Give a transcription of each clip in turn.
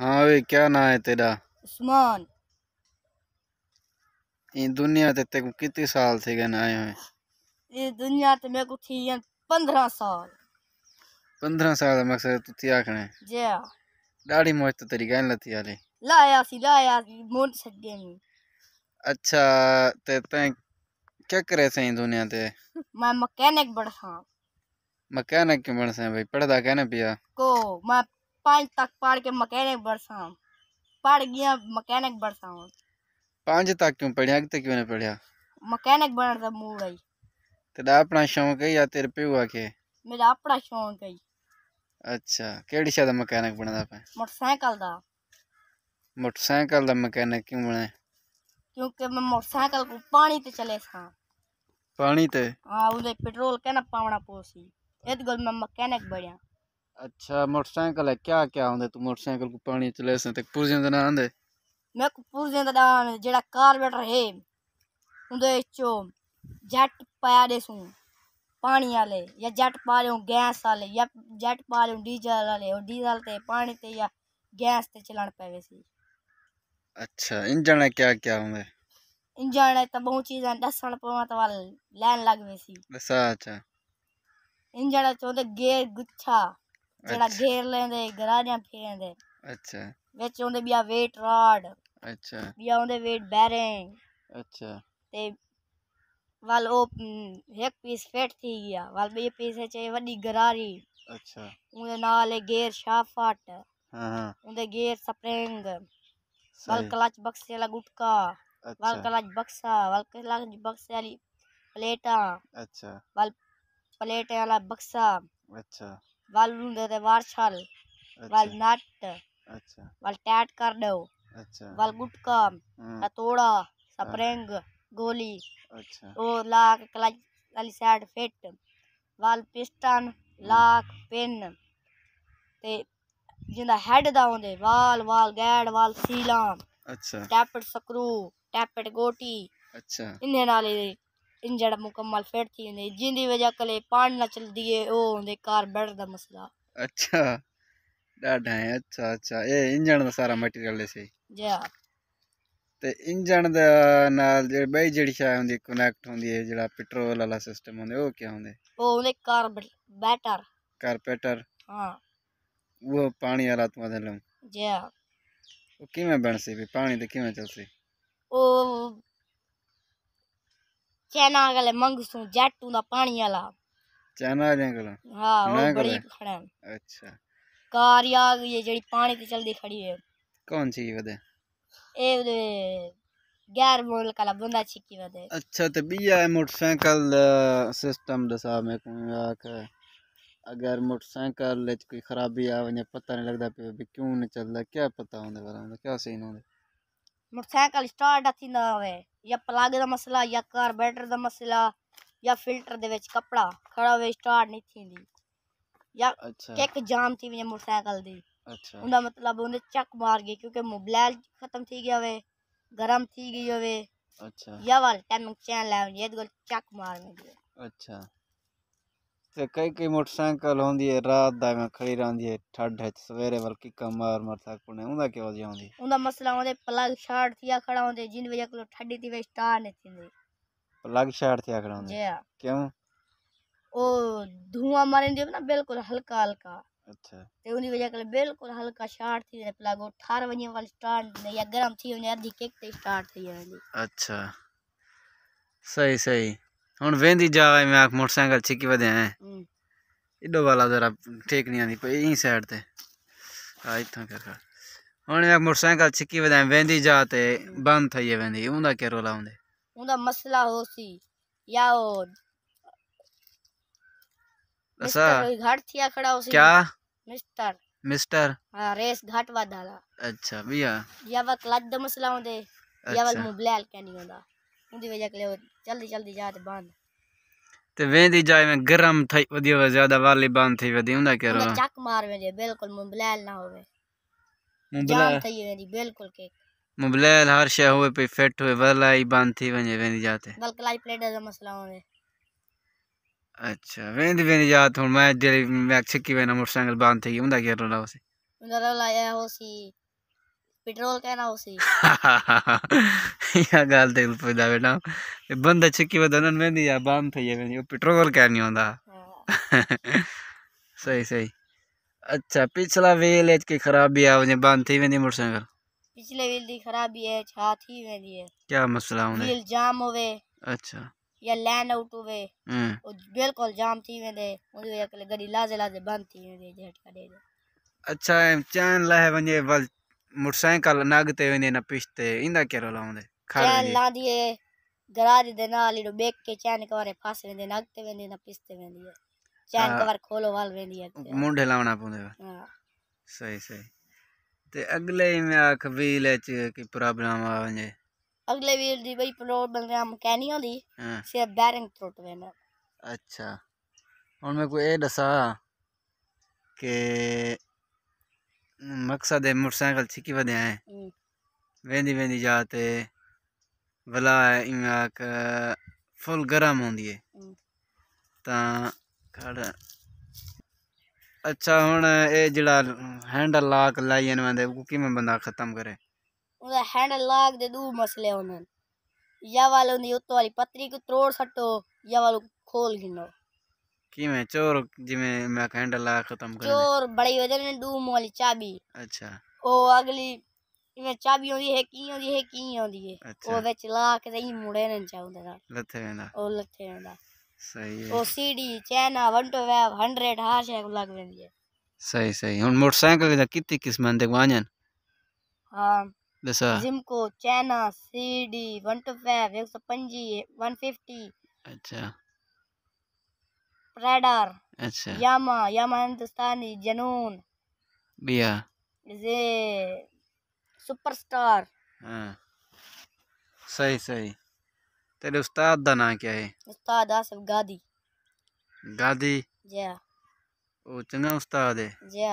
हाँ वे क्या ना है तेरा उस्मान ये दुनिया ते तेरे कितने साल थे गए आए हुए ये दुनिया ते मेरे को थी पंद्रह साल पंद्रह साल का मकसद तू थी आखने जी दाढ़ी मोच तो तेरी गहन लती वाले लाया सी लाया सी मोट छड्डे में अच्छा ते ते क्या करे से दुनिया ते मैं मकैनिक बड़ा मकैनिक क्यों बड़ा सा भाई पढ़दा कहने पिया को मैं पांच तक पढ़ के मकैनिक बरसा पढ़ गया मकैनिक बरसा पांच तक क्यों पढ़िया तक क्यों ना पढ़िया मकैनिक बनने का मूड है तेरा अपना शौक है या तेरे पे हुआ के मेरा अपना शौक है अच्छा केड़ी शायद मकैनिक बनना पे मोटरसाइकिल दा मोटरसाइकिल दा मकैनिक क्यों बने क्योंकि मैं मोटरसाइकिल को पानी ते चले था पानी ते हां उदे पेट्रोल कहना पावना पोसी एत गल मैं मकैनिक बढ़िया अच्छा मोटरसाइकिल है क्या क्या आंदे तू मोटरसाइकिल को पानी चले से तक पुर्जे दा आंदे मैं को पुर्जे दा आन जेड़ा कार्बेटर है उंदे चो जट पाया दे सु पानी वाले या जट पा रहे गैस वाले या जट पा रहे डीजल वाले और डीजल ते पानी ते या गैस ते चलन पवे सी अच्छा इंजन है क्या क्या होवे इंजन है तो बहुत चीज दसन पवा तो लाइन लगवे सी अच्छा अच्छा इंजन है चोंदे गियर गुच्छा जेड़ा घेर ਲੈਂਦੇ गरारियां फेरेंदे अच्छा विच ओंदे बिया वेट रॉड अच्छा बिया ओंदे वेट बैरें अच्छा ते वाल ओ एक पीस फेट थी गया वाल बे पीस ਪੀਸ चाहिए ਵੱਡੀ ਗਰਾਰੀ अच्छा उंदे नाल गेर शाफट हां हां उंदे गेर स्प्रिंग वाल क्लच बक्से वाला गुटका अच्छा वाल क्लच बक्सा वाल क्लच बक्से वाली प्लेटा अच्छा वाल प्लेट वाला बक्सा अच्छा वाल दे मार्शल वाल नट अच्छा वाल टैट कर दो अच्छा वाल गुटकम हथौड़ा स्प्रिंग गोली अच्छा और लाख क्लच वाली साइड फिट वाल पिस्टन लाख पिन ते जिंदा हेड दा होंदे वाल वाल गैड वाल सीलाम अच्छा टैपेट स्क्रू टैपेट गोटी अच्छा इन्हें नाले इन मुकम्मल फिट थी जंदे जिंदी वजह कले पान ना चल दिए ओ होंदे कार बैठ दा मसला अच्छा डाढा है अच्छा अच्छा ए इंजन दा सारा मटेरियल इसी जी हां ते इंजन दे नाल जेह्ड़ी बाई जड़ी शै होंदी कनेक्ट होंदी है जेह्ड़ा पेट्रोल वाला सिस्टम होंदे ओह् क्या होंदे ओह् होंदे कार बैटर कारपेटर हां वो पानी वाला तो मतलब जी हां किवें बनसी भी पानी ते किवें चलसी ओह् चैना गले मंगसू जाटू दा पानी वाला चैना जंगल हां वो बड़ी खड़े अच्छा कार या ये जड़ी पानी ते चलदी खड़ी है कौन सी वदे ए वदे गैर मोल काला बंदा छिकी वदे अच्छा ते बिया मोटरसाइकिल सिस्टम दसा मैं को आके अगर मोटरसाइकिल कोई खराबी आवे पता नहीं लगता पे क्यों नहीं चलता क्या पता होंगे क्या सीन होंगे मोटरसाइकिल स्टार्ट अथी ना है या प्लग का मसला या कार्बेटर का मसला या फिल्टर दे विच कपड़ा खड़ा हो स्टार्ट नहीं थी या अच्छा। किक जाम थी वने मोटरसाइकिल दी अच्छा मतलब उन्हें चक मार गए क्योंकि मोबाइल खत्म थी गया वे गर्म थी गई हो अच्छा या वाल टाइमिंग चैन लावे ये चक मार में अच्छा ਤੇ ਕਈ ਕਈ ਮੋਟਰਸਾਈਕਲ ਹੁੰਦੀ ਹੈ ਰਾਤ ਦਾ ਮੈਂ ਖੜੀ ਰਹਿੰਦੀ ਹੈ ਠੱਡ ਹੈ ਸਵੇਰੇ ਬਲਕਿ ਕਮਾਰ ਮਰ ਤੱਕ ਪੁਣੇ ਉਹਦਾ ਕਿਉਂ ਜੀ ਆਉਂਦੀ ਉਹਦਾ ਮਸਲਾ ਹੁੰਦੇ ਪਲੱਗ ਸ਼ਾਰਟ ਥਿਆ ਖੜਾ ਹੁੰਦੇ ਜਿੰਨ ਵਜੇ ਕੋਲ ਠੱਡੀ ਦੀ ਵੇ ਸਟਾਰ ਨਹੀਂ ਥਿੰਦੀ ਪਲੱਗ ਸ਼ਾਰਟ ਥਿਆ ਖੜਾ ਹੁੰਦੇ ਕਿਉਂ ਉਹ ਧੂਆ ਮਾਰਨ ਦੇ ਨਾ ਬਿਲਕੁਲ ਹਲਕਾ ਹਲਕਾ अच्छा ते उनी वजह करे बिल्कुल हल्का शार्ट थी ने प्लग 18 वजे वाली स्टार्ट ने या गरम थी वने अर्धी केक ते स्टार्ट थी वने अच्छा सही सही ਹੁਣ ਵੇਂਦੀ मैं ਮੈਂ ਮੋਟਰਸਾਈਕਲ ਛਿੱਕੀ ਵਦੇ ਹੈ इडो वाला जरा ठीक नहीं आती पी ई साइड ते इतना क्या कर हुन एक मोटरसाइकिल छिकी वदा वेंदी जा ते बंद थई वेंदी उंदा के रोला हुंदे उंदा मसला होसी या ओ असा अच्छा। घाट थिया खड़ा होसी क्या मिस्टर मिस्टर हां रेस घाट वादाला अच्छा भैया या वा क्लच दा मसला हुंदे या वा अच्छा। मोबाइल के नहीं हुंदा उनकी वजह के जल्दी जल्दी जा ते बंद ते वेंदी जाए में गरम थई वदियो ज्यादा वाली बांध थई वदी उंदा के रो चक मार वे बिल्कुल मुबलेल ना होवे मुबलेल थई वेंदी बिल्कुल के मुबलेल हर शय होवे पे फिट होवे वाला वलाई बांध थी वने वेंदी जाते बल्कि लाई प्लेट दा मसला होवे अच्छा वेंदी वेंदी जात हुन मैं डेली मैं छिकी वेना मोटरसाइकिल बांध थी उंदा के रो लाओसी उंदा ला आया होसी पेट्रोल कहना उसे या गाल दिल पे बेटा ना बंदा चिक्की वदनन में नहीं या बाम पे ये नहीं पेट्रोल कहनी होंदा सही सही अच्छा पिछला व्हील एज की खराबी आ वने बंद थी वेंदी मोटरसाइकिल पिछले व्हील दी खराबी है छा थी वेंदी है क्या मसला होने व्हील जाम होवे अच्छा या लैंड आउट होवे हम्म बिल्कुल जाम थी वेंदे उन गाड़ी लाजे लाजे बंद थी वेंदे झटका दे अच्छा चैन लाए वने वल ਮੋਟਰਸਾਈਕਲ ਨਗ ਤੇ ਹੁੰਦੇ ਨਾ ਪਿਸ਼ਤੇ ਇੰਦਾ ਕਿਹੜਾ ਲਾਉਂਦੇ ਚੈਨ ਲਾਉਂਦੀ ਏ ਗਰਾਰੀ ਦੇ ਨਾਲ ਇਹਨੂੰ ਬੇਕ ਕੇ ਚੈਨ ਕਵਾਰੇ ਫਸ ਰਹਿੰਦੇ ਨਗ ਤੇ ਵੰਦੇ ਨਾ ਪਿਸ਼ਤੇ ਵੰਦੀ ਏ ਚੈਨ ਕਵਾਰ ਖੋਲੋ ਵਾਲ ਵੰਦੀ ਏ ਮੁੰਡੇ ਲਾਉਣਾ ਪਉਂਦੇ ਹਾਂ ਸਹੀ ਸਹੀ ਤੇ ਅਗਲੇ ਮੈਂ ਆਖ ਵੀਲ ਚ ਕੀ ਪ੍ਰੋਬਲਮ ਆ ਵੰਜੇ अगले व्हील दी भाई प्रोग्राम कहनी होंदी सिर्फ बैरिंग टूट वेना अच्छा और मैं को ए दसा के मकसद है मोटरसाइकिल छिकी वदे हैं हम्म। वेंदी वेंदी जाते भला फुल गरम होंगी है हम्म। खड़ा अच्छा हूँ ये जड़ा हैंडल लाक लाइए कि किमें बंदा खत्म करे ਉਹਦਾ ਹੈਂਡ ਲਾਗ ਦੇ ਦੋ ਮਸਲੇ ਹੋਣਨ ਜਾਂ ਵਾਲੋਂ ਦੀ ਉੱਤੋਂ ਵਾਲੀ ਪੱਤਰੀ ਕੋ ਤਰੋੜ ਸੱਟੋ ਜਾਂ ਵਾਲੋਂ की मैं चोर जिमे मैं कैंडल ला खत्म कर चोर बड़ी वजह ने डूम वाली चाबी अच्छा ओ अगली इमे चाबी होंदी है की होंदी है की होंदी है अच्छा। ओ विच ला के ते मुड़े ने चाहुंदा ना लथे वेंदा ओ लथे वेंदा सही है ओ सीडी चैना वंटो वे 100 हार शे लग वेंदी है सही सही हुन मोटरसाइकिल दा कितनी किस्म दे वांजन हां दसा जिमको चैना सीडी 125 150 150 अच्छा रेडर अच्छा यामा यामा हिंदुस्तानी जनून बिया जे सुपरस्टार हाँ सही सही तेरे उस्ताद का नाम क्या है उस्ताद आसिफ गादी गादी जी वो चंगा उस्ताद है जी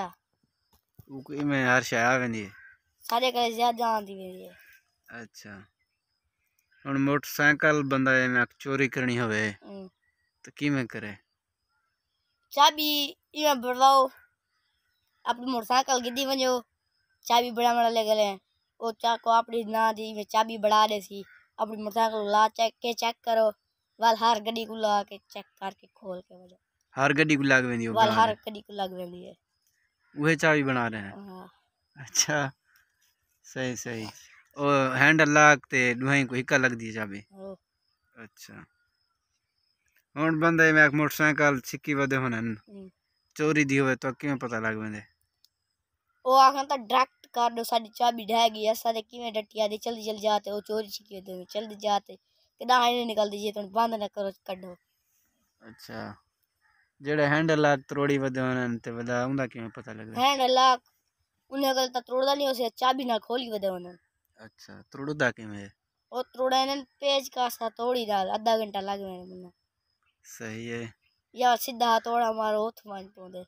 वो कोई मैं हर शय आ गई है सारे करे ज्यादा आंदी वेंदी है अच्छा ਹੁਣ ਮੋਟਰਸਾਈਕਲ ਬੰਦਾ चोरी करनी ਕਰਨੀ तो ਤਾਂ ਕਿਵੇਂ ਕਰੇ चाबी इहा बदलाओ આપણે મોટરસાયકલ કીધી વંજો ચાબી બડામણા લે ગલે ઓ ચાકો આપણી ના દી મે ચાબી બડા દેસી આપણી મોટરસાયકલ લા ચેક કે ચેક કરો વાલ હાર ગડી કુલા કે ચેક કર કે ખોલ के वजह हार गड्डी को लाग वेंदी वाल हार गड्डी को लाग वेंदी है वह चाबी बना रहे हैं हाँ। अच्छा सही सही और हैंडल लाग ते दुहाई को हिक्का लग दी चाबी हाँ। अच्छा ਹੁਣ ਬੰਦੇ ਮੈਂ ਮੋਟਰਸਾਈਕਲ ਛਿੱਕੀ ਵਦੇ ਹੋਣਨ ਚੋਰੀ ਦੀ ਹੋਵੇ ਤਾਂ ਕਿਵੇਂ ਪਤਾ ਲੱਗ ਬੰਦੇ ਉਹ ਆਖਣ ਤਾਂ ਡਾਇਰੈਕਟ ਕਰ ਦੋ ਸਾਡੀ ਚਾਬੀ ਢਹਿ ਗਈ ਐ ਸਾਡੇ ਕਿਵੇਂ ਡਟਿਆ ਦੇ ਜਲਦੀ ਜਲਦੀ ਜਾਤੇ ਉਹ ਚੋਰੀ ਛਿੱਕੀ ਵਦੇ ਜਲਦੀ ਜਾਤੇ ਕਿਦਾਂ ਆਏ ਨਿਕਲਦੀ ਜੇ ਤੁਹਾਨੂੰ ਬੰਦ ਨਾ ਕਰੋ ਕੱਢੋ ਅੱਛਾ ਜਿਹੜੇ ਹੈਂਡਲ ਆ ਤਰੋੜੀ ਵਦੇ ਹੋਣਨ ਤੇ ਵਦਾ ਹੁੰਦਾ ਕਿਵੇਂ ਪਤਾ ਲੱਗਦਾ ਹੈਂਡਲ ਆ ਉਹਨੇ ਅਗਲ ਤਾਂ ਤਰੋੜਦਾ ਨਹੀਂ ਉਸੇ ਚਾਬੀ ਨਾਲ ਖੋਲੀ ਵਦੇ ਹੋਣਨ ਅੱਛਾ ਤਰੋੜਦਾ ਕਿਵੇਂ ਉਹ ਤਰੋੜਾ ਇਹਨਾਂ ਪੇਜ ਕਾਸਾ ਤੋੜੀ ਨਾਲ ਅੱਧਾ ਘੰਟਾ ਲੱਗ ਗਿਆ ਮੈਨੂੰ ਸਹੀ ਏ ਯਾ ਸਿੱਧਾ ਤੋੜਾ ਮਾਰੋ ਹੱਥ ਮੰਜ ਪਾਉਂਦੇ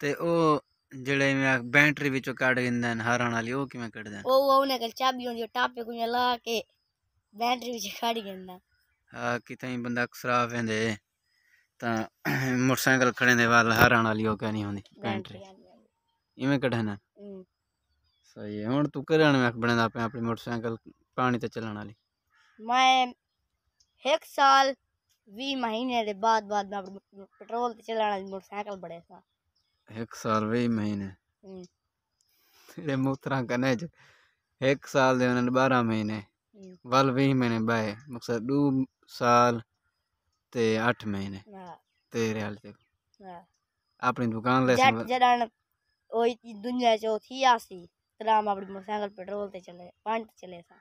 ਤੇ ਉਹ ਜਿਹੜੇ ਮੈਂ ਬੈਟਰੀ ਵਿੱਚੋਂ ਕੱਢ ਗਿੰਦੇ ਨੇ ਹਾਰਨ ਵਾਲੀ ਉਹ ਕਿਵੇਂ ਕੱਢਦੇ ਨੇ ਉਹ ਉਹਨੇ ਕਲ ਚਾਬੀ ਹੁੰਦੀ ਟਾਪੇ ਕੁਈਆਂ ਲਾ ਕੇ ਬੈਟਰੀ ਵਿੱਚ ਕੱਢ ਗਿੰਦਾ ਹਾਂ ਕਿਤੇ ਬੰਦਾ ਖਰਾਬ ਹੁੰਦੇ ਤਾਂ ਮੋਟਰਸਾਈਕਲ ਖੜੇ ਦੇ ਵਾਲ ਹਾਰਨ ਵਾਲੀ ਉਹ ਕਹਿਣੀ ਹੁੰਦੀ ਬੈਟਰੀ ਇਵੇਂ ਕੱਢਣਾ ਸਹੀ ਹੈ ਹੁਣ ਤੂੰ ਕਰਾਣ ਮੈਂ ਬਣਦਾ ਆਪਣੇ ਮੋਟਰਸਾਈਕਲ ਪਾਣੀ ਤੇ ਚੱਲਣ ਵਾਲੀ ਮੈਂ ਇੱਕ ਸਾਲ वी महीने दे बाद बाद में पेट्रोल ते चलाना मोटरसाइकिल बड़े सा एक साल वी महीने हम्म। तेरे मूत्रा कने ज एक साल दे उन्हें बारह महीने हम्म। वल वी महीने बाय मकसद दो साल ते आठ महीने तेरे हाल तक अपनी दुकान ले जट जडान ओ दुनिया चो थी आसी तराम अपनी मोटरसाइकिल पेट्रोल ते चले पांच चले सा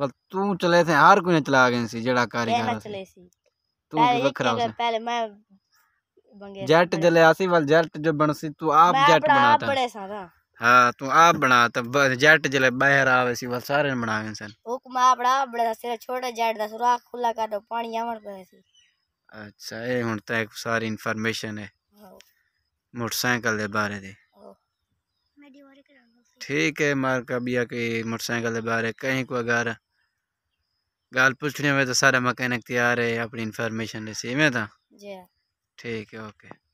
वल तू चले थे हर कोई चला गए सी जड़ा कारी चले सी तू खराब है पहले मैं जेट जले आसी वाल जेट जो बनसी तू आप जेट बनाता बड़े सारा हां तू आप बनाता जेट जले बाहर आवे सी वाल सारे बनावे सन हुक मैं आपड़ा बड़ा सिर छोटे जेट दा सुराख खुला कर दो पानी आवण पे सी अच्छा ए हुन एक सारी इंफॉर्मेशन है मोटरसाइकिल दे बारे दे ठीक है मार का बिया के मोटरसाइकिल दे बारे कहीं को अगर गाल पूछने में तो सारा मकैनिक तैयार है अपनी इन्फॉर्मेशन रिसीव में था ठीक है ओके